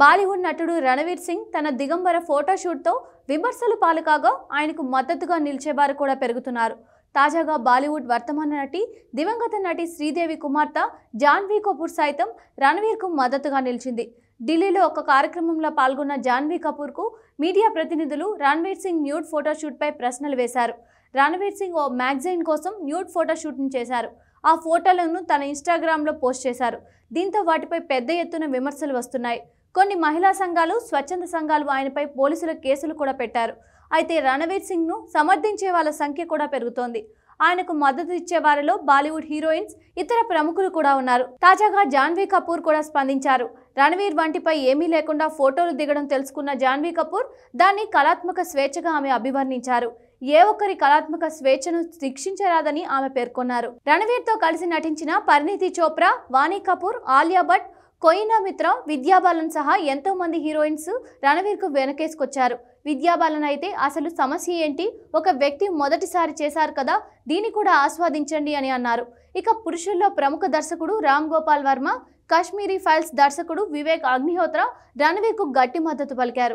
బాలీవుడ్ నటుడు రణవీర్ సింగ్ తన దిగంబర ఫోటోషూట్తో విమర్శలు పాలుకాగా ఆయనకు మద్దతుగా నిలిచేవారు కూడా పెరుగుతున్నారు తాజాగా బాలీవుడ్ వర్తమాన నటి దివంగత నటి శ్రీదేవి కుమార్తె జాన్వీ కపూర్ సైతం రణవీర్కు మద్దతుగా నిలిచింది ఢిల్లీలో ఒక కార్యక్రమంలో పాల్గొన్న జాన్వీ కపూర్కు మీడియా ప్రతినిధులు రణవీర్ సింగ్ న్యూడ్ ఫోటోషూట్పై ప్రశ్నలు వేశారు రణవీర్ సింగ్ ఓ మ్యాగజైన్ కోసం న్యూడ్ ఫోటోషూట్ని చేశారు ఆ ఫోటోలను తన ఇన్స్టాగ్రామ్లో పోస్ట్ చేశారు దీంతో వాటిపై పెద్ద ఎత్తున విమర్శలు వస్తున్నాయి కొన్ని మహిళా సంఘాలు స్వచ్ఛంద సంఘాలు ఆయనపై పోలీసుల కేసులు కూడా పెట్టారు అయితే రణవీర్ సింగ్ను సమర్థించే వాళ్ళ సంఖ్య కూడా పెరుగుతోంది ఆయనకు మద్దతు ఇచ్చే వారిలో బాలీవుడ్ హీరోయిన్స్ ఇతర ప్రముఖులు కూడా ఉన్నారు తాజాగా జాన్వీ కపూర్ కూడా స్పందించారు రణవీర్ వంటిపై ఏమీ లేకుండా ఫోటోలు దిగడం తెలుసుకున్న జాన్వీ కపూర్ దాన్ని కళాత్మక స్వేచ్ఛగా ఆమె అభివర్ణించారు ఏ ఒక్కరి కళాత్మక స్వేచ్ఛను శిక్షించరాదని ఆమె పేర్కొన్నారు రణవీర్తో కలిసి నటించిన పరిణితి చోప్రా వాణి కపూర్ ఆలియా భట్ కొయినా మిత్ర విద్యాబాలన్ సహా ఎంతో మంది హీరోయిన్స్ రణవీర్ కు వెనకేసుకొచ్చారు విద్యాబాలన్ అయితే అసలు సమస్య ఏంటి ఒక వ్యక్తి మొదటిసారి చేశారు కదా దీన్ని కూడా ఆస్వాదించండి అని అన్నారు ఇక పురుషుల్లో ప్రముఖ దర్శకుడు రామ్ గోపాల్ వర్మ కాశ్మీరీ ఫైల్స్ దర్శకుడు వివేక్ అగ్నిహోత్రా కు గట్టి మద్దతు పలికారు